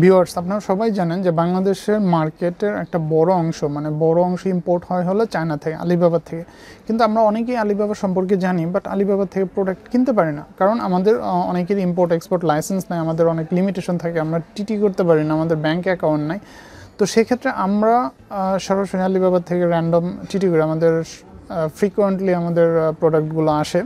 viewers আপনারা সবাই জানেন যে বাংলাদেশের মার্কেটের একটা বড় অংশ মানে বড় অংশ ইম্পোর্ট হয় হলো চায়না থেকে আলিবাবা থেকে কিন্তু আমরা অনেকেই আলিবাবা সম্পর্কে জানি বাট আলিবাবা থেকে প্রোডাক্ট কিনতে পারি না কারণ আমাদের অনেকের ইম্পোর্ট এক্সপোর্ট লাইসেন্স নেই আমাদের অনেক লিমিটেশন থাকে আমরা টিটি করতে পারি না আমাদের ব্যাঙ্ক অ্যাকাউন্ট নাই তো সেক্ষেত্রে আমরা সরাসরি আলিবাবা থেকে র্যান্ডম টিটি করে আমাদের ফ্রিকোয়েন্টলি আমাদের প্রোডাক্টগুলো আসে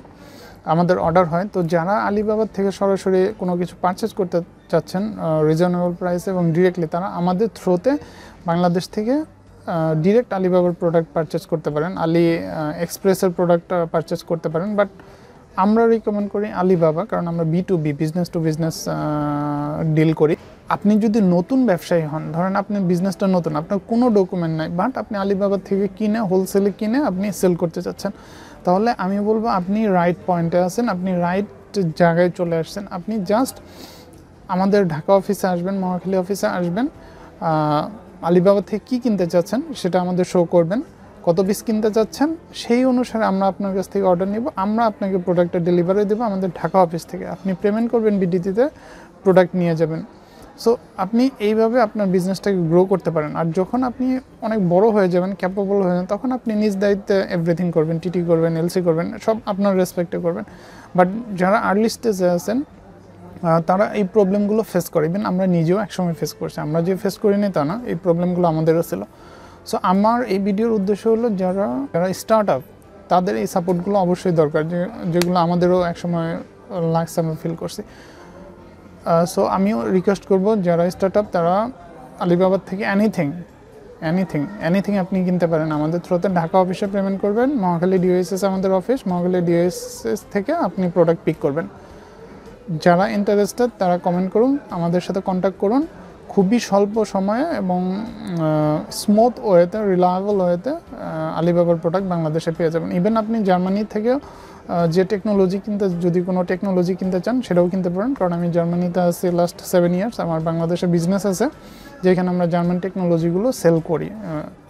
আমাদের অর্ডার হয় তো যারা আলিবাবার থেকে সরাসরি কোনো কিছু পারচেস করতে চাচ্ছেন রিজনেবল প্রাইস এবং ডিরেক্টলি তারা আমাদের থ্রোতে বাংলাদেশ থেকে ডিরেক্ট আলিবাবার প্রোডাক্ট পারচেস করতে পারেন আলি এক্সপ্রেসের প্রোডাক্ট পারচেস করতে পারেন বাট আমরা রিকমেন্ড করি আলিবাবা কারণ আমরা B to B business to business deal করি আপনি যদি নতুন ব্যবসায়ী হন ধরেন আপনি বিজনেসটা নতুন আপনার কোনো ডকুমেন্ট নাই বাট আপনি আলিবাবা থেকে কিনে হোলসেলে কিনে আপনি সেল করতে চাচ্ছেন তাহলে আমি বলবো আপনি রাইট পয়েন্টে আছেন আপনি রাইট জায়গায় চলে আসছেন আপনি জাস্ট আমাদের ঢাকা অফিসে আসবেন মহাখালী অফিসে আসবেন আলিবাবা থেকে কী কিনতে চাচ্ছেন সেটা আমাদের শো করবেন কত পিস কিনতে চাচ্ছেন সেই অনুসারে আমরা আপনার কাছ থেকে অর্ডার নিব আমরা আপনাকে প্রোডাক্টটা ডেলিভারি দেবো আমাদের ঢাকা অফিস থেকে আপনি পেমেন্ট করবেন বিডিটিতে প্রোডাক্ট নিয়ে যাবেন সো আপনি এইভাবে আপনার বিজনেসটাকে গ্রো করতে পারেন আর যখন আপনি অনেক বড় হয়ে যাবেন ক্যাপেবল হয়ে যাবেন তখন আপনি নিজ দায়িত্বে এভরিথিং করবেন টিটি করবেন এলসি করবেন সব আপনার রেসপেক্টে করবেন বাট যারা আর্লি স্টেজে আছেন তারা এই প্রবলেমগুলো ফেস করে ইভেন আমরা নিজেও একসময় ফেস করছি আমরা যে ফেস করিনি তা না এই প্রবলেমগুলো আমাদেরও ছিল সো আমার এই ভিডিওর উদ্দেশ্য হলো যারা যারা স্টার্ট আপ তাদের এই সাপোর্টগুলো অবশ্যই দরকার যে যেগুলো আমাদেরও একসময় লাগছে আমরা ফিল করছি সো আমিও রিকোয়েস্ট করব যারা স্টার্ট আপ তারা আলিবাবার থেকে অ্যানিথিং অ্যানিথিং অ্যানিথিং আপনি কিনতে পারেন আমাদের থ্রোতে ঢাকা অফিসে পেমেন্ট করবেন মহাখালী ডিওএসএস আমাদের অফিস মহাখালী ডিওএসএস থেকে আপনি প্রোডাক্ট পিক করবেন যারা ইন্টারেস্টেড তারা কমেন্ট করুন আমাদের সাথে কন্ট্যাক্ট করুন খুবই স্বল্প সময়ে এবং স্মুথ ওয়েতে রিলায়েবল ওয়েতে আলিবাবার প্রোডাক্ট বাংলাদেশে পেয়ে যাবেন ইভেন আপনি জার্মানি থেকেও যে টেকনোলজি কিনতে যদি কোনো টেকনোলজি কিনতে চান সেটাও কিনতে পারেন কারণ আমি জার্মানিতে আছি লাস্ট সেভেন ইয়ার্স আমার বাংলাদেশে বিজনেস আছে যেখানে আমরা জার্মান টেকনোলজিগুলো সেল করি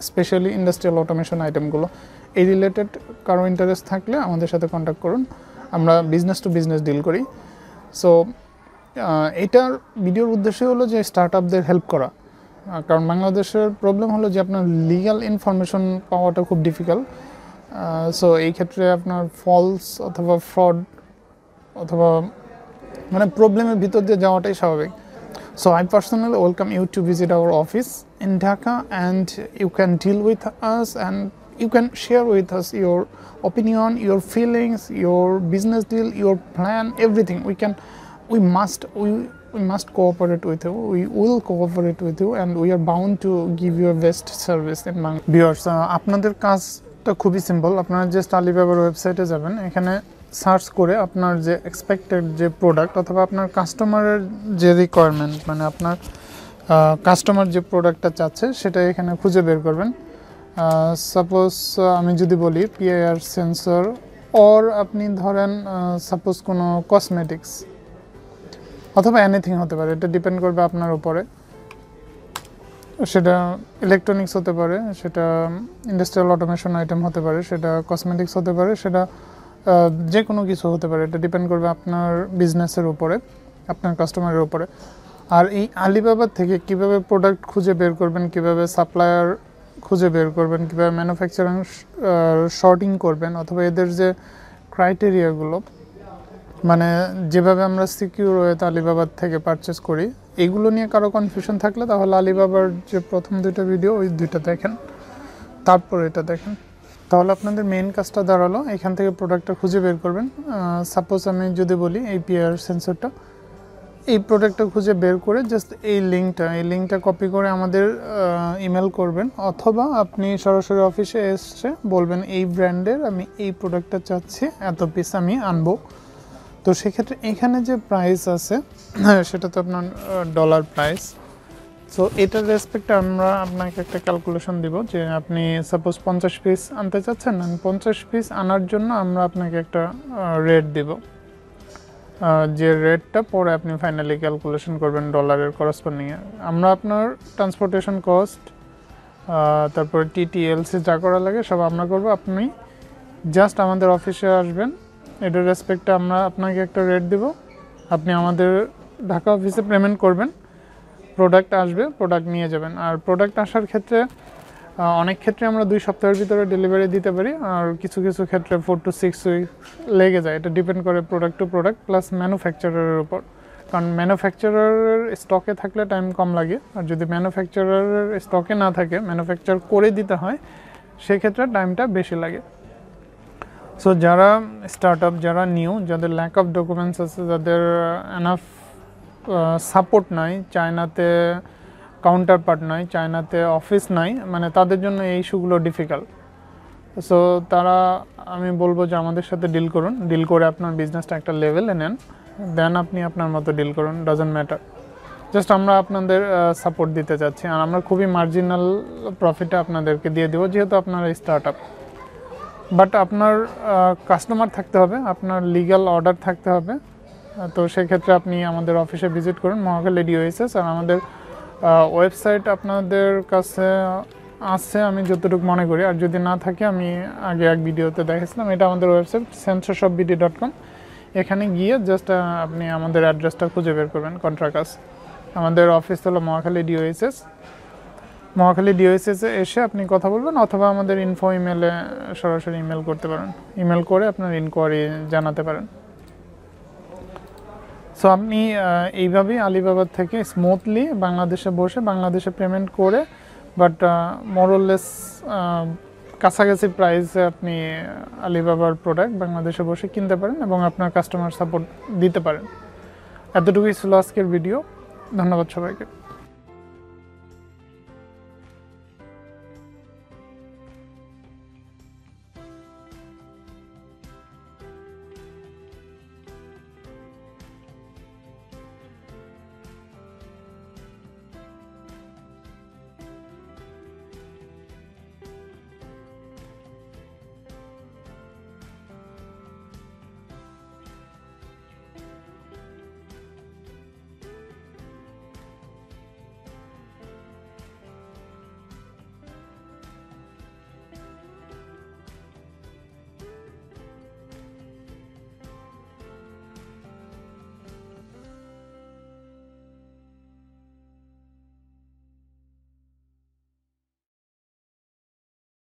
স্পেশালি ইন্ডাস্ট্রিয়াল অটোমেশন আইটেমগুলো এই রিলেটেড কারো ইন্টারেস্ট থাকলে আমাদের সাথে কন্ট্যাক্ট করুন আমরা বিজনেস টু বিজনেস ডিল করি সো এটার ভিডিওর উদ্দেশ্য হলো যে স্টার্ট আপদের হেল্প করা কারণ বাংলাদেশের প্রবলেম হলো যে আপনার লিগাল ইনফরমেশন পাওয়াটা খুব ডিফিকাল্ট সো এই ক্ষেত্রে আপনার ফলস অথবা ফ্রড অথবা মানে প্রবলেমের ভিতর দিয়ে যাওয়াটাই স্বাভাবিক so I personal welcome you to visit our office in Dhaka and you can deal with us and you can share with us your opinion your feelings your business deal your plan everything we can we must we we must cooperate with you we will cooperate with you and we are bound to give your best service in Bangla bears আপনাদের কাজ কাজটা খুবই simple আপনারা যে আলিবাবার ওয়েবসাইটে যাবেন এখানে search করে আপনার যে এক্সপেক্টেড যে প্রোডাক্ট অথবা আপনার কাস্টমারের যে রিকোয়ারমেন্ট মানে আপনার কাস্টমার যে প্রোডাক্টটা চাচ্ছে সেটা এখানে খুঁজে বের করবেন সাপোজ আমি যদি বলি পিআইআর সেন্সর অর আপনি ধরেন সাপোজ কোনো কসমেটিক্স অথবা এনিথিং হতে পারে এটা ডিপেন্ড করবে আপনার উপরে সেটা ইলেকট্রনিক্স হতে পারে সেটা ইন্ডাস্ট্রিয়াল অটোমেশন আইটেম হতে পারে সেটা কসমেটিক্স হতে পারে সেটা যে কোনো কিছু হতে পারে এটা ডিপেন্ড করবে আপনার বিজনেসের উপরে আপনার কাস্টমারের উপরে আর এই আলিবাবা থেকে কিভাবে প্রোডাক্ট খুঁজে বের করবেন কিভাবে সাপ্লায়ার খুঁজে বের করবেন কিভাবে ম্যানুফ্যাকচারিং শর্টিং করবেন অথবা এদের যে ক্রাইটেরিয়াগুলো মানে যেভাবে আমরা সিকিউর ওয়েতে আলিবাবার থেকে পারচেস করি এগুলো নিয়ে কারো কনফিউশন থাকলে তাহলে আলিবাবার যে প্রথম দুটো ভিডিও ওই দুইটা দেখেন তারপর এটা দেখেন তাহলে আপনাদের মেন কাজটা দাঁড়ালো এখান থেকে প্রোডাক্টটা খুঁজে বের করবেন সাপোজ আমি যদি বলি এই পিআর সেন্সরটা এই প্রোডাক্টটা খুঁজে বের করে জাস্ট এই লিঙ্কটা এই লিঙ্কটা কপি করে আমাদের ইমেল করবেন অথবা আপনি সরাসরি অফিসে এসে বলবেন এই ব্র্যান্ডের আমি এই প্রোডাক্টটা চাচ্ছি এত পিস আমি আনবো তো সেক্ষেত্রে এখানে যে প্রাইস আছে হ্যাঁ, সেটা তো আপনার ডলার প্রাইস সো এটার রেসপেক্টে আমরা আপনাকে একটা ক্যালকুলেশন দিব যে আপনি সাপোজ পঞ্চাশ পিস আনতে চাচ্ছেন পঞ্চাশ পিস আনার জন্য আমরা আপনাকে একটা রেট দিব যে রেটটা পরে আপনি ফাইনালি ক্যালকুলেশন করবেন ডলারের করসপন্ডিংয়ে আমরা আপনার ট্রান্সপোর্টেশন কস্ট তারপরে টিটিএলসি যা করা লাগে সব আমরা করবো আপনি জাস্ট আমাদের অফিসে আসবেন এটার রেসপেক্টে আমরা আপনাকে একটা রেট দেব আপনি আমাদের ঢাকা অফিসে পেমেন্ট করবেন প্রোডাক্ট আসবে প্রোডাক্ট নিয়ে যাবেন আর প্রোডাক্ট আসার ক্ষেত্রে অনেক ক্ষেত্রে আমরা দুই সপ্তাহের ভিতরে ডেলিভারি দিতে পারি আর কিছু কিছু ক্ষেত্রে ফোর টু সিক্স উইক লেগে যায় এটা ডিপেন্ড করে প্রোডাক্ট টু প্রোডাক্ট প্লাস ম্যানুফ্যাকচারারের উপর কারণ ম্যানুফ্যাকচারারের স্টকে থাকলে টাইম কম লাগে আর যদি ম্যানুফ্যাকচারারের স্টকে না থাকে ম্যানুফ্যাকচার করে দিতে হয় সেক্ষেত্রে টাইমটা বেশি লাগে সো যারা স্টার্ট আপ যারা নিউ যাদের ল্যাক অফ ডকুমেন্টস আছে যাদের এনাফ uh, সাপোর্ট uh, নাই চায়নাতে কাউন্টার পার্ট নাই চায়নাতে অফিস নাই মানে তাদের জন্য এই ইস্যুগুলো ডিফিকাল্ট সো তারা আমি বলবো যে আমাদের সাথে ডিল করুন ডিল করে আপনার বিজনেসটা একটা লেভেলে নেন দেন আপনি আপনার মতো ডিল করুন ডাজেন্ট ম্যাটার জাস্ট আমরা আপনাদের সাপোর্ট uh, দিতে চাচ্ছি আর আমরা খুবই মার্জিনাল প্রফিটটা আপনাদেরকে দিয়ে দেবো যেহেতু আপনারা স্টার্ট আপ বাট আপনার কাস্টমার থাকতে হবে আপনার লিগাল অর্ডার থাকতে হবে তো সেক্ষেত্রে আপনি আমাদের অফিসে ভিজিট করুন মহাকাল ওয়েসেস আর আমাদের ওয়েবসাইট আপনাদের কাছে আছে আমি যতটুকু মনে করি আর যদি না থাকে আমি আগে এক ভিডিওতে দেখেছিলাম এটা আমাদের ওয়েবসাইট সব বিডি ডট কম এখানে গিয়ে জাস্ট আপনি আমাদের অ্যাড্রেসটা খুঁজে বের করবেন কন্ট্রাক্ট আমাদের অফিস হলো মহাখালী ডিওএসএস মহাখালী ডিওএসএস এ এসে আপনি কথা বলবেন অথবা আমাদের ইনফো ইমেলে সরাসরি ইমেল করতে পারেন ইমেল করে আপনার ইনকোয়ারি জানাতে পারেন সো আপনি এইভাবেই আলিবাবার থেকে স্মুথলি বাংলাদেশে বসে বাংলাদেশে পেমেন্ট করে বাট মোরলেস কাছাকাছি প্রাইসে আপনি আলিবাবার প্রোডাক্ট বাংলাদেশে বসে কিনতে পারেন এবং আপনার কাস্টমার সাপোর্ট দিতে পারেন এতটুকুই ছিল আজকের ভিডিও ধন্যবাদ সবাইকে